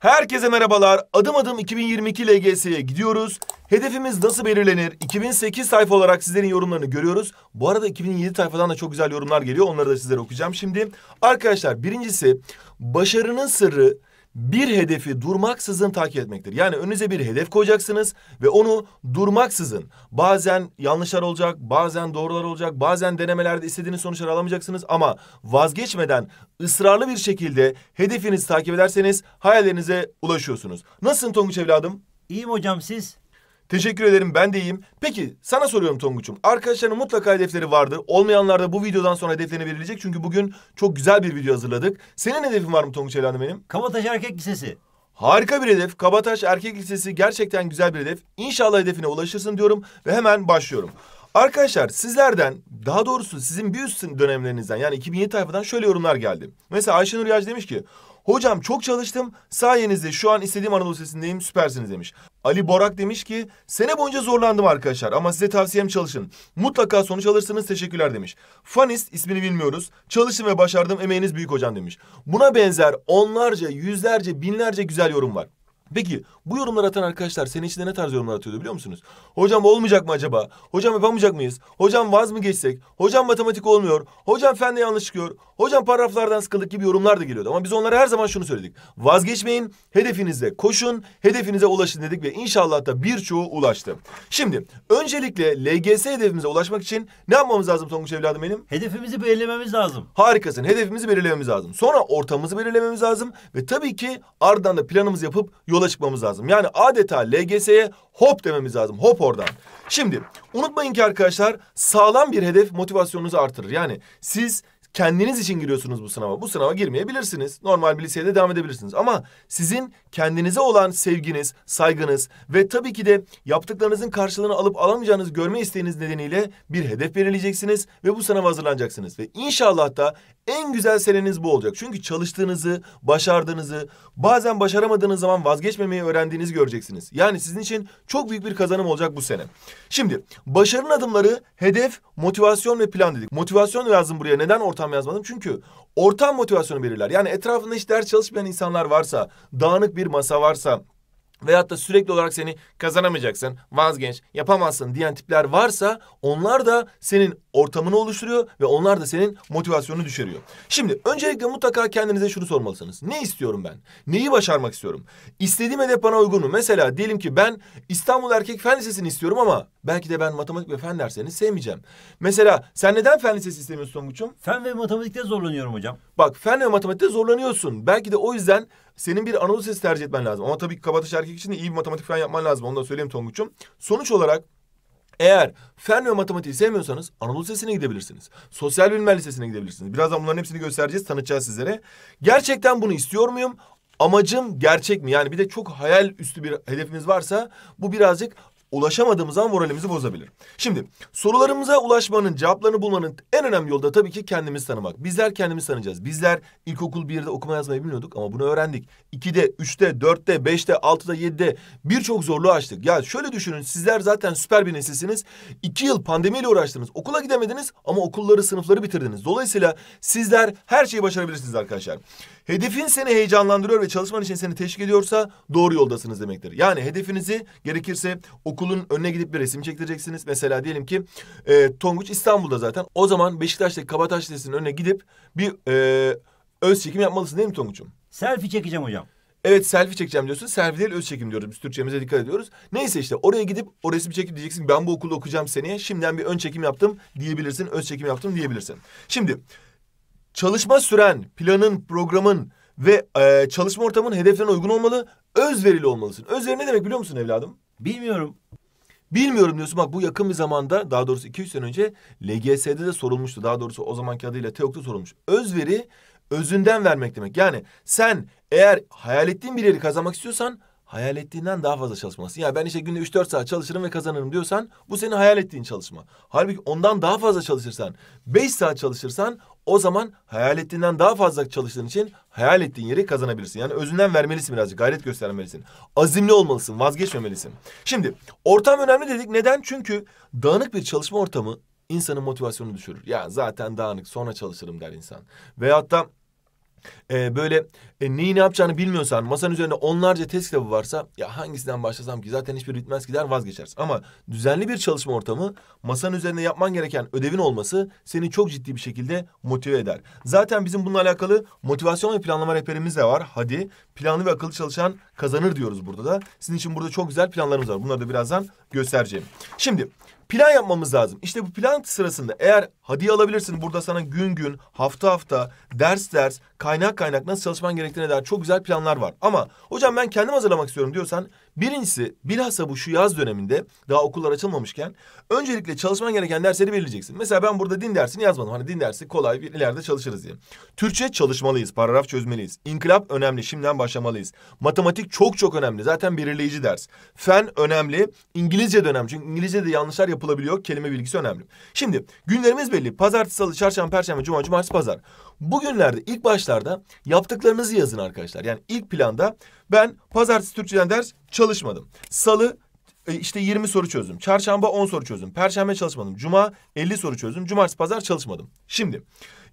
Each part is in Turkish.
Herkese merhabalar. Adım adım 2022 LGS'ye gidiyoruz. Hedefimiz nasıl belirlenir? 2008 sayfa olarak sizlerin yorumlarını görüyoruz. Bu arada 2007 sayfadan da çok güzel yorumlar geliyor. Onları da sizlere okuyacağım şimdi. Arkadaşlar birincisi başarının sırrı bir hedefi durmaksızın takip etmektir. Yani önünüze bir hedef koyacaksınız ve onu durmaksızın bazen yanlışlar olacak, bazen doğrular olacak, bazen denemelerde istediğiniz sonuçları alamayacaksınız ama vazgeçmeden ısrarlı bir şekilde hedefinizi takip ederseniz hayallerinize ulaşıyorsunuz. Nasılsın Tonguç evladım? İyiyim hocam siz? Teşekkür ederim ben de iyiyim. Peki sana soruyorum Tonguç'um. Arkadaşların mutlaka hedefleri vardır. Olmayanlar da bu videodan sonra hedeflerini belirleyecek. Çünkü bugün çok güzel bir video hazırladık. Senin hedefin var mı Tonguç Evladım benim? Kabataş Erkek Lisesi. Harika bir hedef. Kabataş Erkek Lisesi gerçekten güzel bir hedef. İnşallah hedefine ulaşırsın diyorum ve hemen başlıyorum. Arkadaşlar sizlerden daha doğrusu sizin bir üst dönemlerinizden yani 2007 tayfadan şöyle yorumlar geldi. Mesela Ayşenur Yac demiş ki Hocam çok çalıştım sayenizde şu an istediğim Anadolu Sesi'ndeyim süpersiniz demiş. Ali Borak demiş ki sene boyunca zorlandım arkadaşlar ama size tavsiyem çalışın. Mutlaka sonuç alırsınız teşekkürler demiş. Fanis ismini bilmiyoruz. Çalıştım ve başardım emeğiniz büyük hocam demiş. Buna benzer onlarca yüzlerce binlerce güzel yorum var. Peki bu yorumlar atan arkadaşlar senin için ne tarz yorumlar atıyordu biliyor musunuz? Hocam olmayacak mı acaba? Hocam yapamayacak mıyız? Hocam vaz mı geçsek? Hocam matematik olmuyor. Hocam fende yanlış çıkıyor. Hocam paragraflardan sıkıldık gibi yorumlar da geliyordu. Ama biz onlara her zaman şunu söyledik. Vazgeçmeyin, hedefinize koşun, hedefinize ulaşın dedik ve inşallah da birçoğu ulaştı. Şimdi öncelikle LGS hedefimize ulaşmak için ne yapmamız lazım Tonguç evladım benim? Hedefimizi belirlememiz lazım. Harikasın. Hedefimizi belirlememiz lazım. Sonra ortamımızı belirlememiz lazım ve tabii ki ardından da planımızı yapıp yol yola çıkmamız lazım. Yani adeta LGS'ye hop dememiz lazım. Hop oradan. Şimdi unutmayın ki arkadaşlar sağlam bir hedef motivasyonunuzu artırır. Yani siz kendiniz için giriyorsunuz bu sınava. Bu sınava girmeyebilirsiniz. Normal bir lisede devam edebilirsiniz. Ama sizin kendinize olan sevginiz, saygınız ve tabii ki de yaptıklarınızın karşılığını alıp alamayacağınız görme isteğiniz nedeniyle bir hedef belirleyeceksiniz ve bu sınava hazırlanacaksınız. Ve inşallah da en güzel seneniz bu olacak. Çünkü çalıştığınızı, başardığınızı, bazen başaramadığınız zaman vazgeçmemeyi öğrendiğinizi göreceksiniz. Yani sizin için çok büyük bir kazanım olacak bu sene. Şimdi başarının adımları hedef, motivasyon ve plan dedik. Motivasyon lazım buraya. Neden orta ortam yazmadım. Çünkü ortam motivasyonu belirler. Yani etrafında hiç ders çalışmayan insanlar varsa, dağınık bir masa varsa, veyahut da sürekli olarak seni kazanamayacaksın, vazgeç, yapamazsın diyen tipler varsa onlar da senin ortamını oluşturuyor ve onlar da senin motivasyonunu düşürüyor. Şimdi öncelikle mutlaka kendinize şunu sormalısınız. Ne istiyorum ben? Neyi başarmak istiyorum? İstediğim hedef bana uygun mu? Mesela diyelim ki ben İstanbul Erkek Fen Lisesi'ni istiyorum ama belki de ben matematik ve fen derslerini sevmeyeceğim. Mesela sen neden fen lisesi istemiyorsun Tonguç'um? Fen ve matematikte zorlanıyorum hocam. Bak fen ve matematikte zorlanıyorsun. Belki de o yüzden senin bir Anadolu Lisesi tercih etmen lazım. Ama tabii kabataş erkek için de iyi bir matematik falan yapman lazım. Onu da söyleyeyim Tonguç'um. Sonuç olarak eğer fen ve matematiği sevmiyorsanız Anadolu Lisesi'ne gidebilirsiniz. Sosyal Bilimler Lisesi'ne gidebilirsiniz. Birazdan bunların hepsini göstereceğiz, tanıtacağız sizlere. Gerçekten bunu istiyor muyum? Amacım gerçek mi? Yani bir de çok hayal üstü bir hedefimiz varsa bu birazcık ulaşamadığımız an moralimizi bozabilir. Şimdi sorularımıza ulaşmanın, cevaplarını bulmanın en önemli yolu da tabii ki kendimizi tanımak. Bizler kendimizi tanıyacağız. Bizler ilkokul birde okuma yazmayı bilmiyorduk ama bunu öğrendik. İkide, üçte, dörtte, beşte, altıda, yedide birçok zorluğu açtık. Ya şöyle düşünün sizler zaten süper bir nesilsiniz. İki yıl pandemiyle uğraştınız. Okula gidemediniz ama okulları, sınıfları bitirdiniz. Dolayısıyla sizler her şeyi başarabilirsiniz arkadaşlar. Hedefin seni heyecanlandırıyor ve çalışman için seni teşvik ediyorsa doğru yoldasınız demektir. Yani hedefinizi gerekirse okulun önüne gidip bir resim çektireceksiniz. Mesela diyelim ki e, Tonguç İstanbul'da zaten. O zaman Beşiktaş'taki Kabataş Lisesi'nin önüne gidip bir e, öz çekim yapmalısın değil mi Tonguç'um? Selfie çekeceğim hocam. Evet selfie çekeceğim diyorsun. Selfie değil öz çekim diyoruz. Biz Türkçemize dikkat ediyoruz. Neyse işte oraya gidip o resmi çekip diyeceksin ben bu okulda okuyacağım seneye. Şimdiden bir ön çekim yaptım diyebilirsin. Öz çekim yaptım diyebilirsin. Şimdi Çalışma süren, planın, programın ve e, çalışma ortamının hedeflerine uygun olmalı. Özverili olmalısın. Özveri ne demek biliyor musun evladım? Bilmiyorum. Bilmiyorum diyorsun bak bu yakın bir zamanda daha doğrusu 200 sene önce LGS'de de sorulmuştu. Daha doğrusu o zamanki adıyla TEOK'ta sorulmuş. Özveri özünden vermek demek. Yani sen eğer hayal ettiğin bir yeri kazanmak istiyorsan hayal ettiğinden daha fazla çalışmalısın. Yani ben işte günde 3-4 saat çalışırım ve kazanırım diyorsan bu senin hayal ettiğin çalışma. Halbuki ondan daha fazla çalışırsan, 5 saat çalışırsan o zaman hayal ettiğinden daha fazla çalıştığın için hayal ettiğin yeri kazanabilirsin. Yani özünden vermelisin birazcık, gayret göstermelisin. Azimli olmalısın, vazgeçmemelisin. Şimdi ortam önemli dedik. Neden? Çünkü dağınık bir çalışma ortamı insanın motivasyonunu düşürür. Ya zaten dağınık sonra çalışırım der insan. Veyahut da e, böyle e, neyi ne yapacağını bilmiyorsan masanın üzerinde onlarca test kitabı varsa ya hangisinden başlasam ki zaten hiçbir bitmez gider vazgeçersin. Ama düzenli bir çalışma ortamı masanın üzerinde yapman gereken ödevin olması seni çok ciddi bir şekilde motive eder. Zaten bizim bununla alakalı motivasyon ve planlama rehberimiz de var. Hadi planlı ve akıllı çalışan kazanır diyoruz burada da. Sizin için burada çok güzel planlarımız var. Bunları da birazdan göstereceğim. Şimdi plan yapmamız lazım. İşte bu plan sırasında eğer hadi alabilirsin burada sana gün gün, hafta hafta, ders ders, kaynak kaynak nasıl çalışman gerektiğine dair çok güzel planlar var. Ama hocam ben kendim hazırlamak istiyorum diyorsan Birincisi bilhassa bu şu yaz döneminde daha okullar açılmamışken öncelikle çalışman gereken dersleri belirleyeceksin. Mesela ben burada din dersini yazmadım. Hani din dersi kolay bir ileride çalışırız diye. Türkçe çalışmalıyız, paragraf çözmeliyiz. İnkılap önemli, şimdiden başlamalıyız. Matematik çok çok önemli. Zaten belirleyici ders. Fen önemli, İngilizce de önemli. Çünkü İngilizce'de yanlışlar yapılabiliyor. Kelime bilgisi önemli. Şimdi günlerimiz belli. Pazartesi, salı, çarşamba, perşembe, cuma, cumartesi, pazar. Bugünlerde ilk başlarda yaptıklarınızı yazın arkadaşlar. Yani ilk planda ben pazartesi Türkçeden ders çalışmadım. Salı e, işte 20 soru çözdüm. Çarşamba 10 soru çözdüm. Perşembe çalışmadım. Cuma 50 soru çözdüm. Cumartesi pazar çalışmadım. Şimdi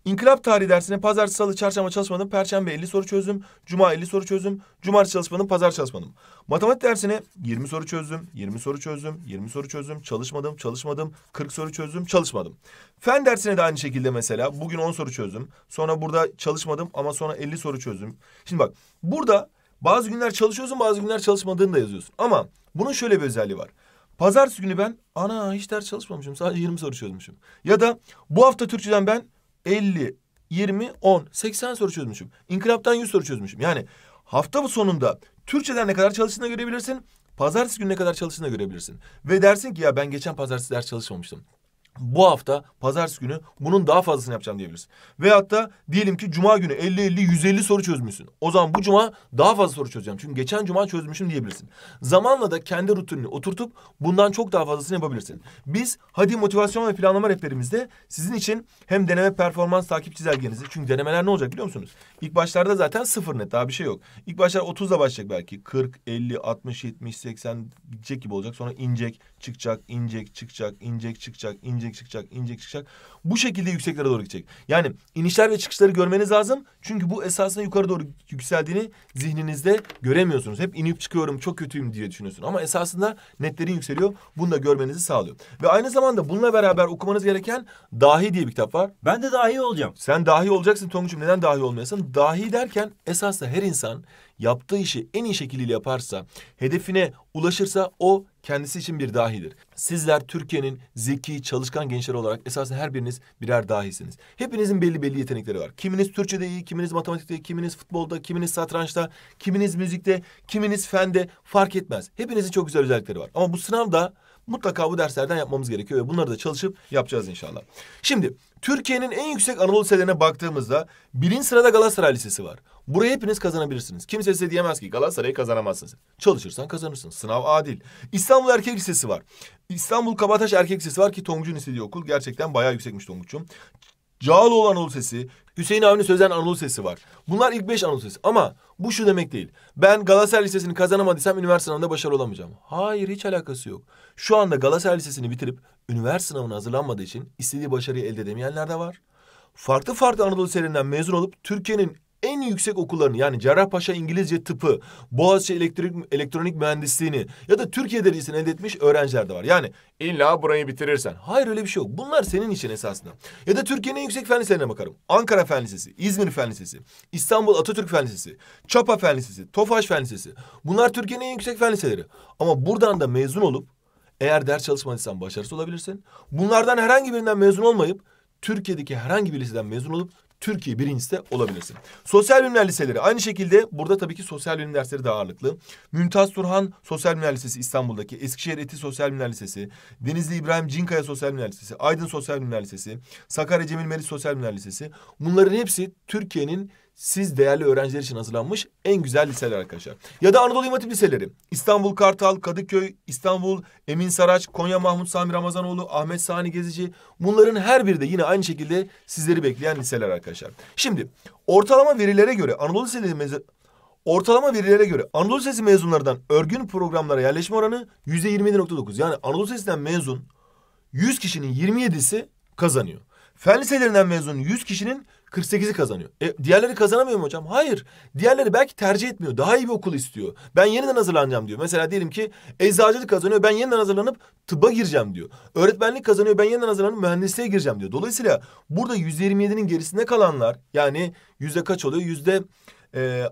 İnkılap tarihi dersine pazartesi, salı, çarşamba çalışmadım. Perşembe 50 soru çözdüm. Cuma 50 soru çözdüm. Cumartesi çalışmadım, pazar çalışmadım. Matematik dersine 20 soru çözdüm, 20 soru çözdüm, 20 soru çözdüm, çalışmadım, çalışmadım, 40 soru çözdüm, çalışmadım. Fen dersine de aynı şekilde mesela bugün 10 soru çözdüm. Sonra burada çalışmadım ama sonra 50 soru çözdüm. Şimdi bak burada bazı günler çalışıyorsun, bazı günler çalışmadığını da yazıyorsun. Ama bunun şöyle bir özelliği var. Pazartesi günü ben ana hiç ders çalışmamışım sadece 20 soru çözmüşüm. Ya da bu hafta Türkçeden ben 50, 20, 10. 80 soru çözmüşüm. İnkılaptan 100 soru çözmüşüm. Yani hafta sonunda Türkçeden ne kadar çalıştığını görebilirsin. Pazartesi gününe kadar çalıştığını görebilirsin. Ve dersin ki ya ben geçen pazartesi ders çalışmamıştım bu hafta pazartesi günü bunun daha fazlasını yapacağım diyebilirsin. Veyahut da diyelim ki cuma günü 50 50 150 soru çözmüşsün. O zaman bu cuma daha fazla soru çözeceğim. Çünkü geçen cuma çözmüşüm diyebilirsin. Zamanla da kendi rutinini oturtup bundan çok daha fazlasını yapabilirsin. Biz hadi motivasyon ve planlama rehberimizde sizin için hem deneme performans takip çizelgenizi çünkü denemeler ne olacak biliyor musunuz? İlk başlarda zaten sıfır net daha bir şey yok. İlk başlar 30'la başlayacak belki. 40, 50, 60, 70, 80 gidecek gibi olacak. Sonra inecek çıkacak, inecek, çıkacak, inecek, çıkacak, inecek, çıkacak, inecek, çıkacak. Bu şekilde yükseklere doğru gidecek. Yani inişler ve çıkışları görmeniz lazım. Çünkü bu esasında yukarı doğru yükseldiğini zihninizde göremiyorsunuz. Hep inip çıkıyorum, çok kötüyüm diye düşünüyorsun. Ama esasında netlerin yükseliyor. Bunu da görmenizi sağlıyor. Ve aynı zamanda bununla beraber okumanız gereken Dahi diye bir kitap var. Ben de dahi olacağım. Sen dahi olacaksın Tonguç'um. Neden dahi olmayasın? Dahi derken esasında her insan yaptığı işi en iyi şekilde yaparsa, hedefine ulaşırsa o kendisi için bir dahidir. Sizler Türkiye'nin zeki, çalışkan gençleri olarak esasen her biriniz birer dahisiniz. Hepinizin belli belli yetenekleri var. Kiminiz Türkçe'de iyi, kiminiz matematikte, kiminiz futbolda, kiminiz satrançta, kiminiz müzikte, kiminiz fende fark etmez. Hepinizin çok güzel özellikleri var. Ama bu sınavda Mutlaka bu derslerden yapmamız gerekiyor ve bunları da çalışıp yapacağız inşallah. Şimdi Türkiye'nin en yüksek Anadolu liselerine baktığımızda birinci sırada Galatasaray Lisesi var. Burayı hepiniz kazanabilirsiniz. Kimse size diyemez ki Galatasaray'ı kazanamazsınız. Çalışırsan kazanırsın. Sınav adil. İstanbul Erkek Lisesi var. İstanbul Kabataş Erkek Lisesi var ki Tonguç'un istediği okul gerçekten bayağı yüksekmiş Tonguç'um. Cağaloğlu Anadolu Lisesi, Hüseyin Avni Sözen Anadolu Sesi var. Bunlar ilk beş Anadolu Sesi. Ama bu şu demek değil. Ben Galatasaray Lisesi'ni kazanamadıysam üniversite sınavında başarılı olamayacağım. Hayır hiç alakası yok. Şu anda Galatasaray Lisesi'ni bitirip üniversite sınavına hazırlanmadığı için istediği başarıyı elde edemeyenler de var. Farklı farklı Anadolu Lisesi'nden mezun olup Türkiye'nin yüksek okullarını yani Cerrahpaşa İngilizce Tıpı, Boğaziçi Elektrik, Elektronik Mühendisliğini ya da Türkiye'de derecesini elde etmiş öğrenciler de var. Yani illa burayı bitirirsen. Hayır öyle bir şey yok. Bunlar senin için esasında. Ya da Türkiye'nin yüksek fen liselerine bakarım. Ankara Fen Lisesi, İzmir Fen Lisesi, İstanbul Atatürk Fen Lisesi, Çapa Fen Lisesi, Tofaş Fen Lisesi. Bunlar Türkiye'nin en yüksek fen liseleri. Ama buradan da mezun olup eğer ders çalışmadıysan başarısız olabilirsin. Bunlardan herhangi birinden mezun olmayıp Türkiye'deki herhangi bir liseden mezun olup Türkiye birincisi de olabilirsin. Sosyal bilimler liseleri aynı şekilde burada tabii ki sosyal bilim dersleri de ağırlıklı. Mümtaz Turhan Sosyal Bilimler Lisesi İstanbul'daki, Eskişehir Eti Sosyal Bilimler Lisesi, Denizli İbrahim Cinkaya Sosyal Bilimler Lisesi, Aydın Sosyal Bilimler Lisesi, Sakarya Cemil Meriç Sosyal Bilimler Lisesi. Bunların hepsi Türkiye'nin siz değerli öğrenciler için hazırlanmış en güzel liseler arkadaşlar. Ya da Anadolu Hatip Liseleri. İstanbul Kartal, Kadıköy, İstanbul, Emin Saraç, Konya Mahmut Sami Ramazanoğlu, Ahmet Sani Gezici. Bunların her biri de yine aynı şekilde sizleri bekleyen liseler arkadaşlar. Şimdi ortalama verilere göre Anadolu Liseleri mezun... Ortalama verilere göre Anadolu Lisesi mezunlarından örgün programlara yerleşme oranı yüzde %27.9. Yani Anadolu Lisesi'nden mezun 100 kişinin 27'si kazanıyor. Fen liselerinden mezun 100 kişinin 48'i kazanıyor. E, diğerleri kazanamıyor mu hocam? Hayır. Diğerleri belki tercih etmiyor. Daha iyi bir okul istiyor. Ben yeniden hazırlanacağım diyor. Mesela diyelim ki eczacılık kazanıyor. Ben yeniden hazırlanıp tıba gireceğim diyor. Öğretmenlik kazanıyor. Ben yeniden hazırlanıp mühendisliğe gireceğim diyor. Dolayısıyla burada %27'nin gerisinde kalanlar yani yüzde kaç oluyor? Yüzde e,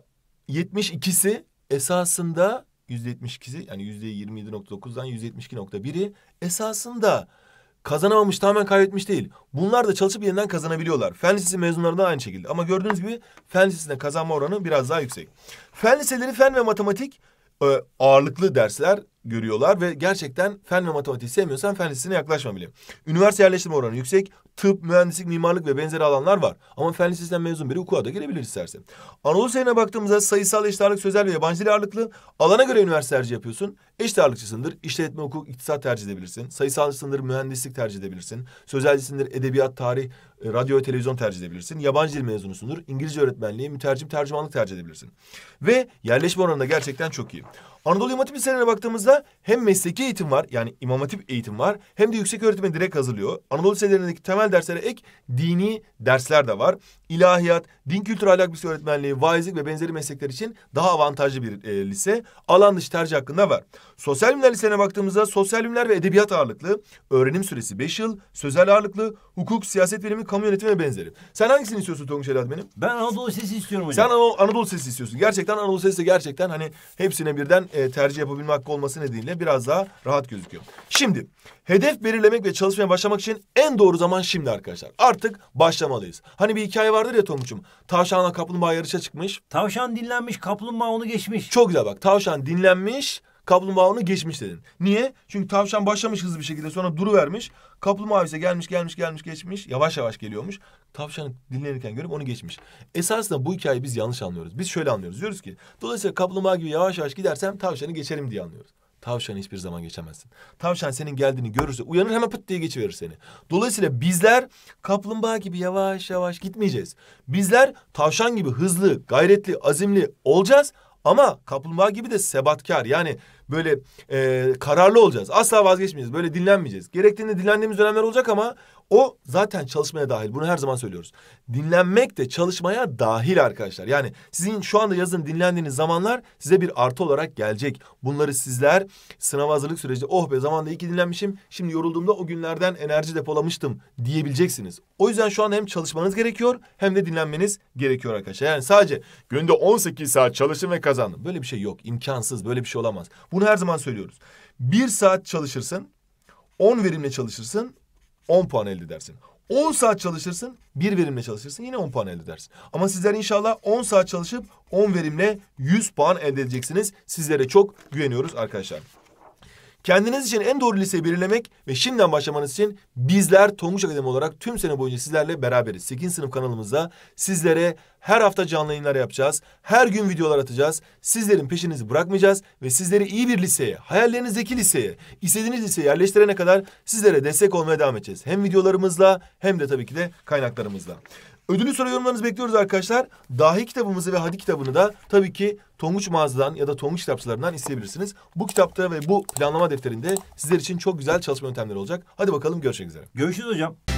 72'si esasında yüzde %72'si yani yüzde %27.9'dan %72.1'i esasında Kazanamamış tamamen kaybetmiş değil. Bunlar da çalışıp yeniden kazanabiliyorlar. Fen lisesi mezunları da aynı şekilde. Ama gördüğünüz gibi fen lisesinde kazanma oranı biraz daha yüksek. Fen liseleri fen ve matematik e, ağırlıklı dersler görüyorlar ve gerçekten fen ve matematik sevmiyorsan fen lisesine yaklaşma bile. Üniversite yerleştirme oranı yüksek tıp, mühendislik, mimarlık ve benzeri alanlar var. Ama fen lisesinden mezun biri hukuka da girebilir istersen. Anadolu Seyir'ine baktığımızda sayısal eşit ağırlık, sözel ve yabancı dil ağırlıklı alana göre üniversite tercih yapıyorsun. Eşit ağırlıkçısındır. İşletme, hukuk, iktisat tercih edebilirsin. Sayısalcısındır, mühendislik tercih edebilirsin. Sözelcisindir, edebiyat, tarih, e, radyo ve televizyon tercih edebilirsin. Yabancı dil mezunusundur. İngilizce öğretmenliği, mütercim tercümanlık tercih edebilirsin. Ve yerleşme oranı da gerçekten çok iyi. Anadolu İmam Hatip liselerine baktığımızda hem mesleki eğitim var yani İmam Hatip eğitim var hem de yüksek öğretime direkt hazırlıyor. Anadolu liselerindeki temel derslere ek dini dersler de var. İlahiyat, din kültürü ahlak bilgisi öğretmenliği, vaizlik ve benzeri meslekler için daha avantajlı bir e, lise. Alan dışı tercih hakkında var. Sosyal bilimler liselerine baktığımızda sosyal bilimler ve edebiyat ağırlıklı, öğrenim süresi beş yıl, sözel ağırlıklı, hukuk, siyaset bilimi, gibi kamyoneti ve benzeri. Sen hangisini istiyorsun Tonguç Helal benim? Ben Anadolu Sesi istiyorum hocam. Sen Anadolu, Anadolu Sesi istiyorsun. Gerçekten Anadolu Sesi de gerçekten hani hepsine birden e, tercih yapabilme hakkı olması nedeniyle biraz daha rahat gözüküyor. Şimdi hedef belirlemek ve çalışmaya başlamak için en doğru zaman şimdi arkadaşlar. Artık başlamalıyız. Hani bir hikaye vardır ya Tonguç'um. Tavşanla kaplumbağa yarışa çıkmış. Tavşan dinlenmiş, kaplumbağa onu geçmiş. Çok güzel bak. Tavşan dinlenmiş, Kaplumbağa onu geçmiş dedin. Niye? Çünkü tavşan başlamış hızlı bir şekilde sonra duru vermiş. Kaplumbağa ise gelmiş gelmiş gelmiş geçmiş. Yavaş yavaş geliyormuş. Tavşanı dinlenirken görüp onu geçmiş. Esasında bu hikayeyi biz yanlış anlıyoruz. Biz şöyle anlıyoruz. Diyoruz ki dolayısıyla kaplumbağa gibi yavaş yavaş gidersem tavşanı geçerim diye anlıyoruz. Tavşanı hiçbir zaman geçemezsin. Tavşan senin geldiğini görürse uyanır hemen pıt diye geçiverir seni. Dolayısıyla bizler kaplumbağa gibi yavaş yavaş gitmeyeceğiz. Bizler tavşan gibi hızlı, gayretli, azimli olacağız ama kaplumbağa gibi de sebatkar yani böyle e, kararlı olacağız. Asla vazgeçmeyeceğiz. Böyle dinlenmeyeceğiz. Gerektiğinde dinlendiğimiz dönemler olacak ama o zaten çalışmaya dahil. Bunu her zaman söylüyoruz. Dinlenmek de çalışmaya dahil arkadaşlar. Yani sizin şu anda yazın dinlendiğiniz zamanlar size bir artı olarak gelecek. Bunları sizler sınav hazırlık sürecinde oh be zamanda iyi ki dinlenmişim. Şimdi yorulduğumda o günlerden enerji depolamıştım diyebileceksiniz. O yüzden şu an hem çalışmanız gerekiyor hem de dinlenmeniz gerekiyor arkadaşlar. Yani sadece günde 18 saat çalışın ve kazandım. Böyle bir şey yok. İmkansız. Böyle bir şey olamaz. Bunu her zaman söylüyoruz. Bir saat çalışırsın. 10 verimle çalışırsın. 10 puan elde edersin. 10 saat çalışırsın, bir verimle çalışırsın yine 10 puan elde edersin. Ama sizler inşallah 10 saat çalışıp 10 verimle 100 puan elde edeceksiniz. Sizlere çok güveniyoruz arkadaşlar. Kendiniz için en doğru liseyi belirlemek ve şimdiden başlamanız için bizler Tonguç Akademi olarak tüm sene boyunca sizlerle beraberiz. 8. sınıf kanalımızda sizlere her hafta canlı yayınlar yapacağız. Her gün videolar atacağız. Sizlerin peşinizi bırakmayacağız ve sizleri iyi bir liseye, hayallerinizdeki liseye, istediğiniz liseye yerleştirene kadar sizlere destek olmaya devam edeceğiz. Hem videolarımızla hem de tabii ki de kaynaklarımızla. Ödülü soru yorumlarınızı bekliyoruz arkadaşlar. Dahi kitabımızı ve hadi kitabını da tabii ki Tonguç mağazadan ya da Tonguç kitapçılarından isteyebilirsiniz. Bu kitapta ve bu planlama defterinde sizler için çok güzel çalışma yöntemleri olacak. Hadi bakalım görüşmek üzere. Görüşürüz hocam.